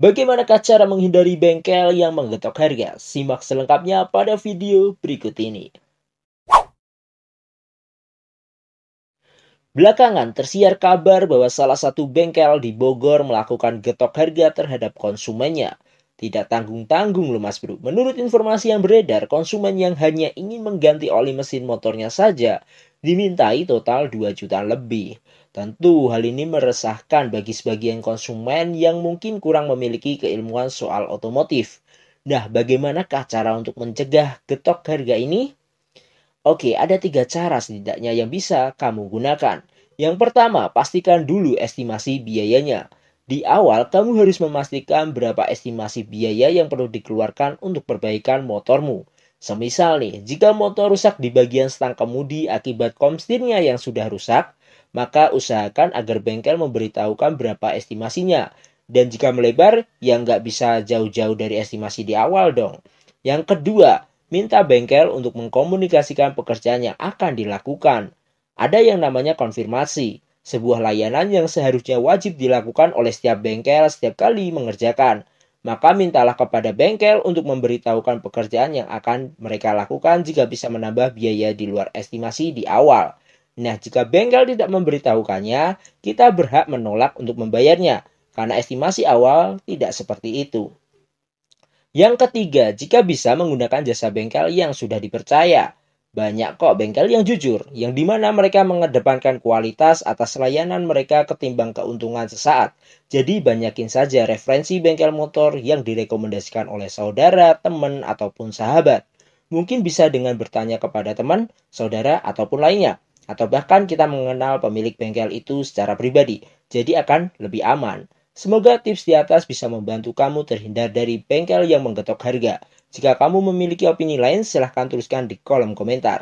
Bagaimanakah cara menghindari bengkel yang menggetok harga? Simak selengkapnya pada video berikut ini. Belakangan tersiar kabar bahwa salah satu bengkel di Bogor melakukan getok harga terhadap konsumennya. Tidak tanggung-tanggung loh mas bro. Menurut informasi yang beredar, konsumen yang hanya ingin mengganti oli mesin motornya saja dimintai total 2 juta lebih. Tentu hal ini meresahkan bagi sebagian konsumen yang mungkin kurang memiliki keilmuan soal otomotif. Nah, bagaimanakah cara untuk mencegah getok harga ini? Oke, ada tiga cara setidaknya yang bisa kamu gunakan. Yang pertama, pastikan dulu estimasi biayanya. Di awal, kamu harus memastikan berapa estimasi biaya yang perlu dikeluarkan untuk perbaikan motormu. Semisal nih, jika motor rusak di bagian stang kemudi akibat komstirnya yang sudah rusak, maka usahakan agar bengkel memberitahukan berapa estimasinya. Dan jika melebar, ya nggak bisa jauh-jauh dari estimasi di awal dong. Yang kedua, minta bengkel untuk mengkomunikasikan pekerjaan yang akan dilakukan. Ada yang namanya konfirmasi sebuah layanan yang seharusnya wajib dilakukan oleh setiap bengkel setiap kali mengerjakan. Maka mintalah kepada bengkel untuk memberitahukan pekerjaan yang akan mereka lakukan jika bisa menambah biaya di luar estimasi di awal. Nah, jika bengkel tidak memberitahukannya, kita berhak menolak untuk membayarnya karena estimasi awal tidak seperti itu. Yang ketiga, jika bisa menggunakan jasa bengkel yang sudah dipercaya. Banyak kok bengkel yang jujur, yang dimana mereka mengedepankan kualitas atas layanan mereka ketimbang keuntungan sesaat. Jadi banyakin saja referensi bengkel motor yang direkomendasikan oleh saudara, teman, ataupun sahabat. Mungkin bisa dengan bertanya kepada teman, saudara, ataupun lainnya. Atau bahkan kita mengenal pemilik bengkel itu secara pribadi, jadi akan lebih aman. Semoga tips di atas bisa membantu kamu terhindar dari bengkel yang menggetok harga. Jika kamu memiliki opini lain, silahkan tuliskan di kolom komentar.